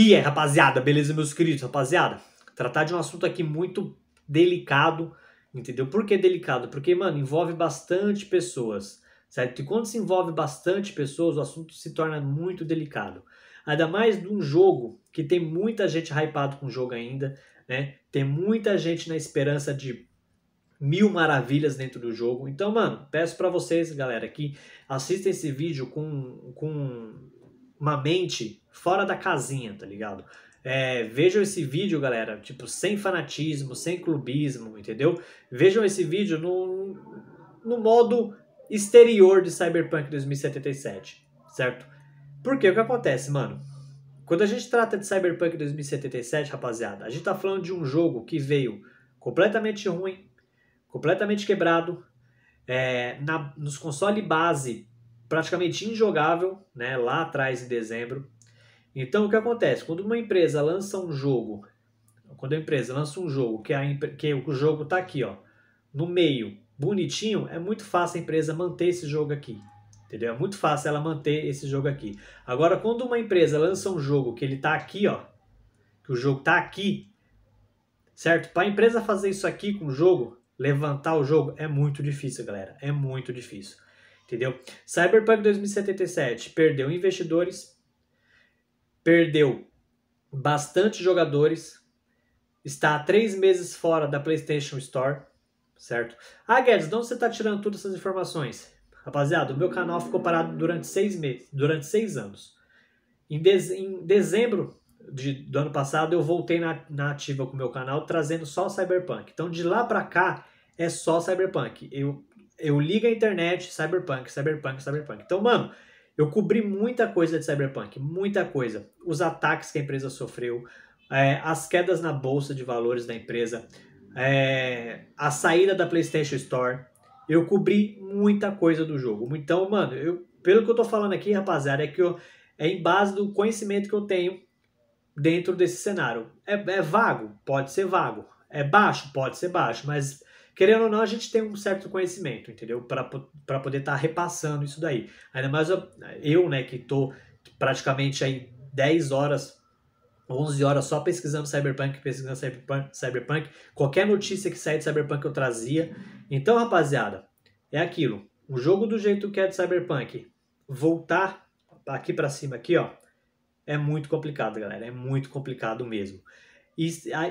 E é, rapaziada, beleza, meus queridos? Rapaziada, tratar de um assunto aqui muito delicado, entendeu? Por que delicado? Porque, mano, envolve bastante pessoas, certo? E quando se envolve bastante pessoas, o assunto se torna muito delicado. Ainda mais num um jogo que tem muita gente hypado com o jogo ainda, né? Tem muita gente na esperança de mil maravilhas dentro do jogo. Então, mano, peço para vocês, galera, que assistem esse vídeo com, com uma mente fora da casinha, tá ligado? É, vejam esse vídeo, galera, tipo, sem fanatismo, sem clubismo, entendeu? Vejam esse vídeo no, no modo exterior de Cyberpunk 2077, certo? Porque o que acontece, mano? Quando a gente trata de Cyberpunk 2077, rapaziada, a gente tá falando de um jogo que veio completamente ruim, completamente quebrado, é, na, nos console base praticamente injogável, né, lá atrás em dezembro, então, o que acontece? Quando uma empresa lança um jogo, quando a empresa lança um jogo, que, a, que o jogo está aqui, ó, no meio, bonitinho, é muito fácil a empresa manter esse jogo aqui. Entendeu? É muito fácil ela manter esse jogo aqui. Agora, quando uma empresa lança um jogo que ele está aqui, ó, que o jogo está aqui, certo? Para a empresa fazer isso aqui com o jogo, levantar o jogo, é muito difícil, galera. É muito difícil. Entendeu? Cyberpunk 2077 perdeu investidores, perdeu bastante jogadores, está há três meses fora da PlayStation Store, certo? Ah, Guedes, de onde você está tirando todas essas informações? Rapaziada, o meu canal ficou parado durante seis meses, durante seis anos. Em, de, em dezembro de, do ano passado, eu voltei na, na ativa com o meu canal, trazendo só Cyberpunk. Então, de lá para cá, é só Cyberpunk. Eu, eu ligo a internet, Cyberpunk, Cyberpunk, Cyberpunk. Então, mano, eu cobri muita coisa de Cyberpunk, muita coisa. Os ataques que a empresa sofreu, é, as quedas na bolsa de valores da empresa, é, a saída da PlayStation Store. Eu cobri muita coisa do jogo. Então, mano, eu, pelo que eu tô falando aqui, rapaziada, é que eu, é em base do conhecimento que eu tenho dentro desse cenário. É, é vago? Pode ser vago. É baixo? Pode ser baixo. Mas querendo ou não, a gente tem um certo conhecimento, entendeu? Para poder estar tá repassando isso daí. Ainda mais eu, né, que estou praticamente aí 10 horas 11 horas só pesquisando Cyberpunk, pesquisando Cyberpunk, Cyberpunk. Qualquer notícia que sair de Cyberpunk eu trazia. Então, rapaziada, é aquilo. O jogo do jeito que é de Cyberpunk, voltar aqui para cima aqui, ó, é muito complicado, galera. É muito complicado mesmo. E,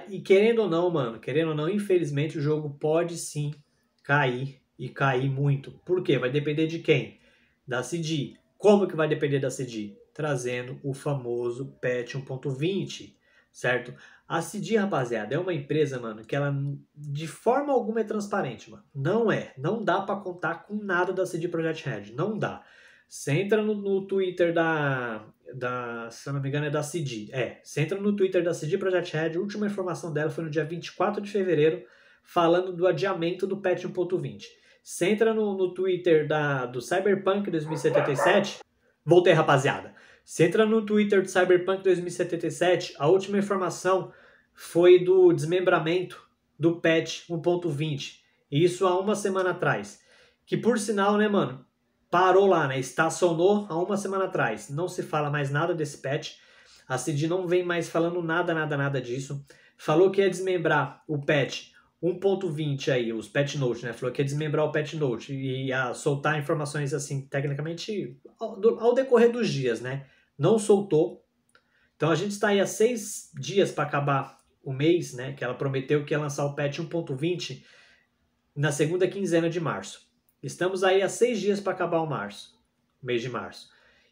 e querendo ou não, mano, querendo ou não, infelizmente o jogo pode sim cair e cair muito. Por quê? Vai depender de quem? Da CD. Como que vai depender da CD? Trazendo o famoso patch 1.20, certo? A CD, rapaziada, é uma empresa, mano, que ela de forma alguma é transparente, mano. Não é. Não dá para contar com nada da CD Project Red. Não dá. Você entra no, no Twitter da, da, se não me engano, é da CD. É, você entra no Twitter da CD Project Red, a última informação dela foi no dia 24 de fevereiro, falando do adiamento do patch 1.20. Você entra no, no Twitter da, do Cyberpunk 2077. Voltei, rapaziada. Você entra no Twitter do Cyberpunk 2077, a última informação foi do desmembramento do patch 1.20. Isso há uma semana atrás. Que por sinal, né, mano? parou lá, né? Estacionou há uma semana atrás. Não se fala mais nada desse patch. A CD não vem mais falando nada, nada, nada disso. Falou que ia desmembrar o patch 1.20 aí, os patch notes, né? Falou que ia desmembrar o patch note e ia soltar informações assim, tecnicamente, ao, ao decorrer dos dias, né? Não soltou. Então a gente está aí há seis dias para acabar o mês, né? Que ela prometeu que ia lançar o patch 1.20 na segunda quinzena de março. Estamos aí há seis dias para acabar o março, mês de março.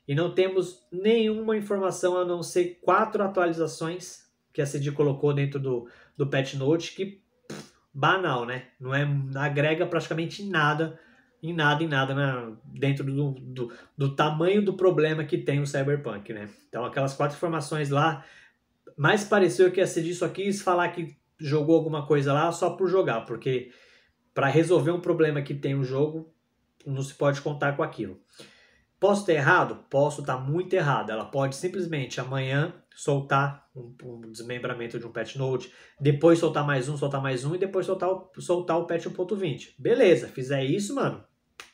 E não temos nenhuma informação a não ser quatro atualizações que a CD colocou dentro do, do Pet Note, que pff, banal, né? Não é agrega praticamente nada, em nada, em nada, né? dentro do, do, do tamanho do problema que tem o Cyberpunk, né? Então aquelas quatro informações lá, mais pareceu que a CD só quis falar que jogou alguma coisa lá só por jogar, porque para resolver um problema que tem o um jogo, não se pode contar com aquilo. Posso ter errado? Posso estar tá muito errado. Ela pode simplesmente amanhã soltar um, um, desmembramento de um patch note, depois soltar mais um, soltar mais um e depois soltar o, soltar o patch 1.20. Beleza, fizer isso, mano,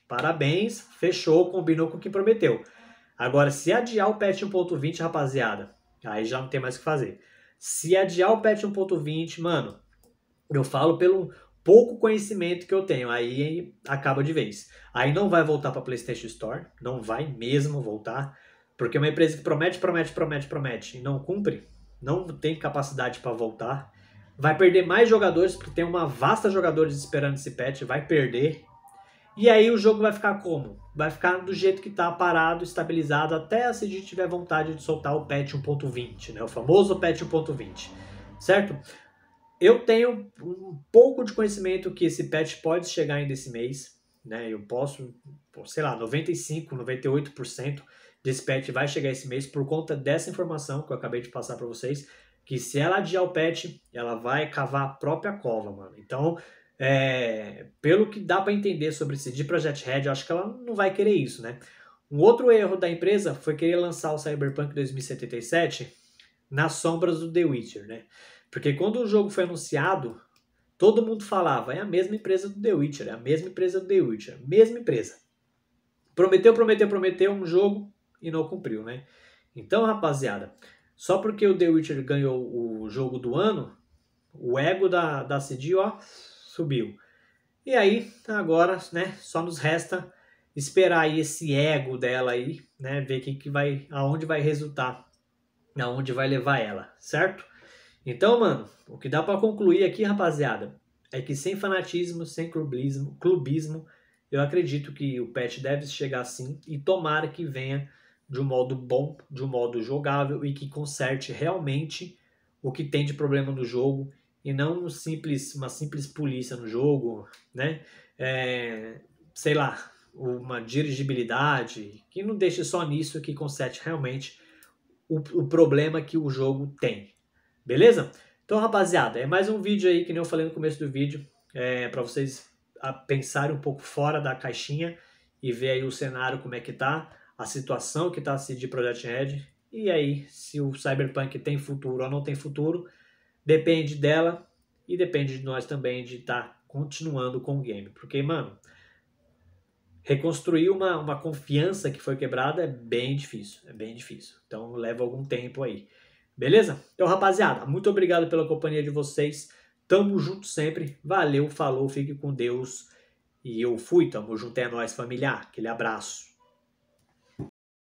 parabéns, fechou, combinou com o que prometeu. Agora, se adiar o patch 1.20, rapaziada, aí já não tem mais o que fazer. Se adiar o patch 1.20, mano, eu falo pelo pouco conhecimento que eu tenho. Aí acaba de vez. Aí não vai voltar para PlayStation Store, não vai mesmo voltar, porque é uma empresa que promete, promete, promete, promete e não cumpre, não tem capacidade para voltar, vai perder mais jogadores porque tem uma vasta jogadores esperando esse patch, vai perder. E aí o jogo vai ficar como? Vai ficar do jeito que está parado, estabilizado, até se a gente tiver vontade de soltar o patch 1.20, né? O famoso patch 1.20, certo? Eu tenho um pouco de conhecimento que esse patch pode chegar ainda esse mês, né? Eu posso, sei lá, 95, 98% desse patch vai chegar esse mês por conta dessa informação que eu acabei de passar para vocês, que se ela adiar o patch, ela vai cavar a própria cova, mano. Então, é, pelo que dá para entender sobre de Project Red, eu acho que ela não vai querer isso, né? Um outro erro da empresa foi querer lançar o Cyberpunk 2077 nas sombras do The Witcher, né? Porque quando o jogo foi anunciado, todo mundo falava, é a mesma empresa do The Witcher, é a mesma empresa do The Witcher, mesma empresa. Prometeu, prometeu, prometeu um jogo e não cumpriu, né? Então, rapaziada, só porque o The Witcher ganhou o jogo do ano, o ego da, da CD, ó, subiu. E aí, agora, né, só nos resta esperar aí esse ego dela aí, né, ver que, que vai, aonde vai resultar aonde vai levar ela, certo? Então, mano, o que dá para concluir aqui, rapaziada, é que sem fanatismo, sem clubismo, clubismo, eu acredito que o patch deve chegar assim e tomara que venha de um modo bom, de um modo jogável e que conserte realmente o que tem de problema no jogo e não um simples, uma simples polícia no jogo, né? É, sei lá, uma dirigibilidade, que não deixe só nisso, que conserte realmente o, o problema que o jogo tem. Beleza? Então, rapaziada, é mais um vídeo aí, que nem eu falei no começo do vídeo, é, para vocês pensarem um pouco fora da caixinha e ver aí o cenário, como é que tá, a situação que tá a de Project Red, e aí se o Cyberpunk tem futuro ou não tem futuro, depende dela e depende de nós também de estar tá continuando com o game. Porque, mano, reconstruir uma, uma confiança que foi quebrada é bem difícil, é bem difícil. Então leva algum tempo aí. Beleza? Então, rapaziada, muito obrigado pela companhia de vocês. Tamo junto sempre. Valeu, falou, fique com Deus. E eu fui, tamo junto, é nóis, familiar. Aquele abraço.